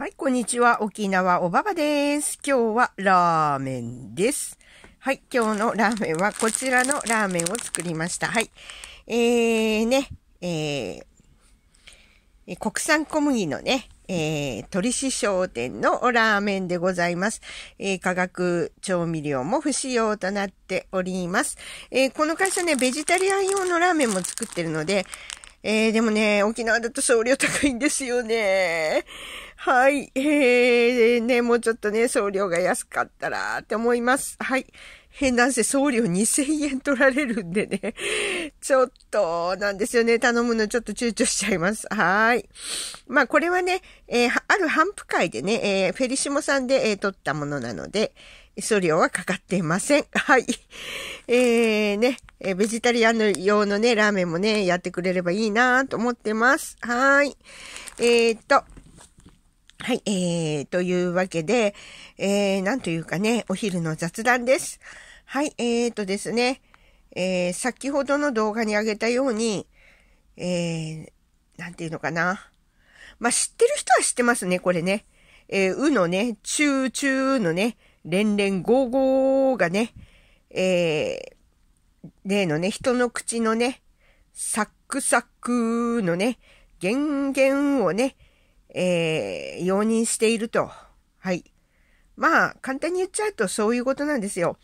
はい、こんにちは。沖縄おばばです。今日はラーメンです。はい、今日のラーメンはこちらのラーメンを作りました。はい。えー、ね、えー、国産小麦のね、えー、鳥師商店のラーメンでございます。えー、化学調味料も不使用となっております。えー、この会社ね、ベジタリアン用のラーメンも作ってるので、えー、でもね、沖縄だと送料高いんですよね。はい。えー、ね、もうちょっとね、送料が安かったらって思います。はい。えー、なんせ送料2000円取られるんでね。ちょっと、なんですよね。頼むのちょっと躊躇しちゃいます。はい。まあ、これはね、えー、ある反布会でね、えー、フェリシモさんで、えー、取ったものなので、送料はかかっていません。はい。えー、ね、えベジタリアンの用のね、ラーメンもね、やってくれればいいなと思ってます。はい。えー、っと。はい、えー、というわけで、えー、なんというかね、お昼の雑談です。はい、えーとですね、えー、先ほどの動画にあげたように、えー、なんていうのかな。まあ、知ってる人は知ってますね、これね。えー、うのね、ゅうのね、連連ご五がね、えー、例のね、人の口のね、サックサックのね、げんげんをね、えー、容認していると。はい。まあ、簡単に言っちゃうとそういうことなんですよ。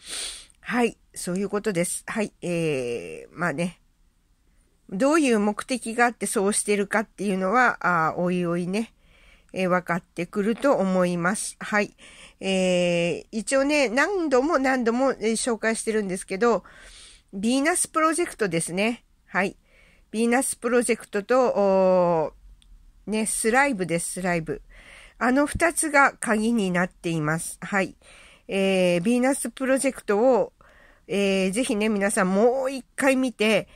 はい。そういうことです。はい。えー、まあね。どういう目的があってそうしてるかっていうのは、あおいおいね、えー、分かってくると思います。はい。えー、一応ね、何度も何度も、えー、紹介してるんですけど、ヴィーナスプロジェクトですね。はい。ヴィーナスプロジェクトと、ね、スライブです、スライブ。あの二つが鍵になっています。はい。えー、ヴィーナスプロジェクトを、えー、ぜひね、皆さんもう一回見て、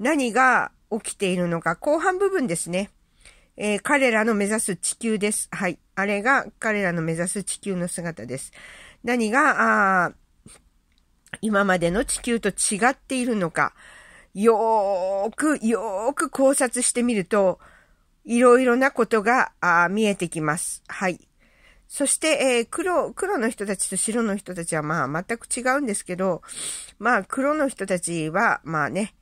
何が起きているのか、後半部分ですね。えー、彼らの目指す地球です。はい。あれが彼らの目指す地球の姿です。何が、あ今までの地球と違っているのか、よーく、よーく考察してみると、いろいろなことが見えてきます。はい。そして、えー、黒、黒の人たちと白の人たちはまあ全く違うんですけど、まあ黒の人たちはまあね、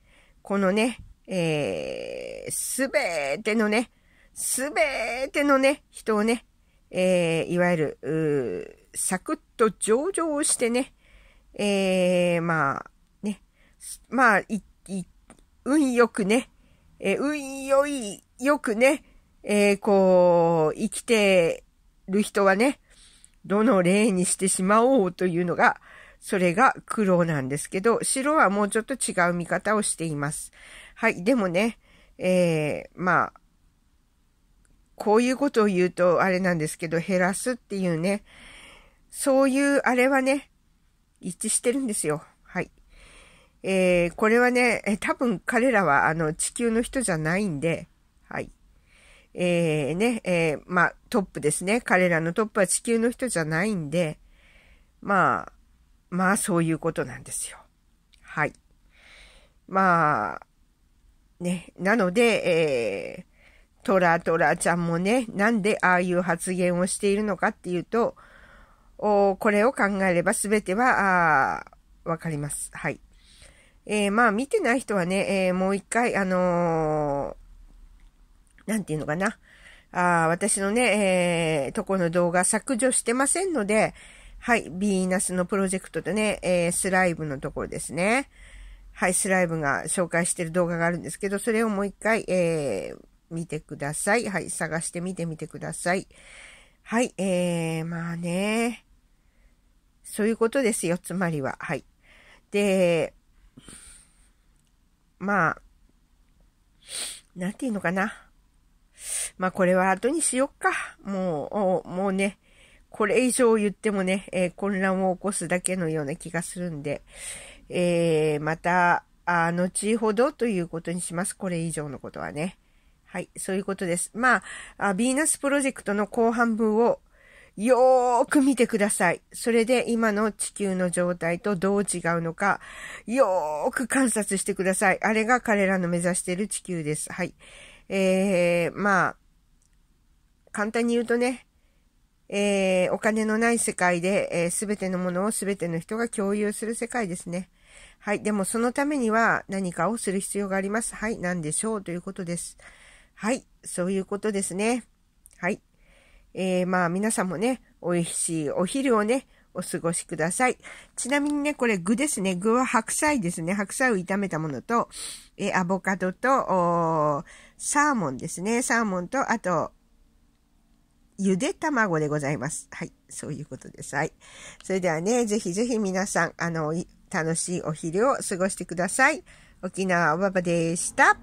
このね、えす、ー、べてのね、すべてのね、人をね、えー、いわゆる、サクッと上場してね、えー、まあ、ね、まあ、い、い、運よくね、えー、運よいよくね、えー、こう、生きてる人はね、どの例にしてしまおうというのが、それが黒なんですけど、白はもうちょっと違う見方をしています。はい、でもね、えー、まあ、こういうことを言うとあれなんですけど、減らすっていうね、そういうあれはね、一致してるんですよ。はい。えー、これはね、多分彼らはあの地球の人じゃないんで、えー、ね、えー、まあ、トップですね。彼らのトップは地球の人じゃないんで、まあ、まあ、そういうことなんですよ。はい。まあ、ね、なので、えー、トラトラちゃんもね、なんでああいう発言をしているのかっていうと、おこれを考えれば全ては、わかります。はい。えー、まあ、見てない人はね、えー、もう一回、あのなんていうのかな。あ私のね、えー、とこの動画削除してませんので、はい、ビーナスのプロジェクトとね、えー、スライブのところですね。はい、スライブが紹介してる動画があるんですけど、それをもう一回、えー、見てください。はい、探してみてみてください。はい、えー、まあね、そういうことですよ、つまりは。はい。で、まあ、なんていうのかな。まあこれは後にしよっか。もう、もうね、これ以上言ってもね、えー、混乱を起こすだけのような気がするんで、えー、また、あ後ほどということにします。これ以上のことはね。はい、そういうことです。まあ、あビーナスプロジェクトの後半分をよーく見てください。それで今の地球の状態とどう違うのか、よーく観察してください。あれが彼らの目指している地球です。はい。えー、まあ、簡単に言うとね、えー、お金のない世界で、す、えー、べ、てのものをすべての人が共有する世界ですね。はい。でもそのためには何かをする必要があります。はい。何でしょうということです。はい。そういうことですね。はい。えー、まあ皆さんもね、美味しいお昼をね、お過ごしください。ちなみにね、これ具ですね。具は白菜ですね。白菜を炒めたものと、えー、アボカドと、サーモンですね。サーモンと、あと、ゆで卵でございます。はい。そういうことです。はい。それではね、ぜひぜひ皆さん、あの、楽しいお昼を過ごしてください。沖縄おばばでした。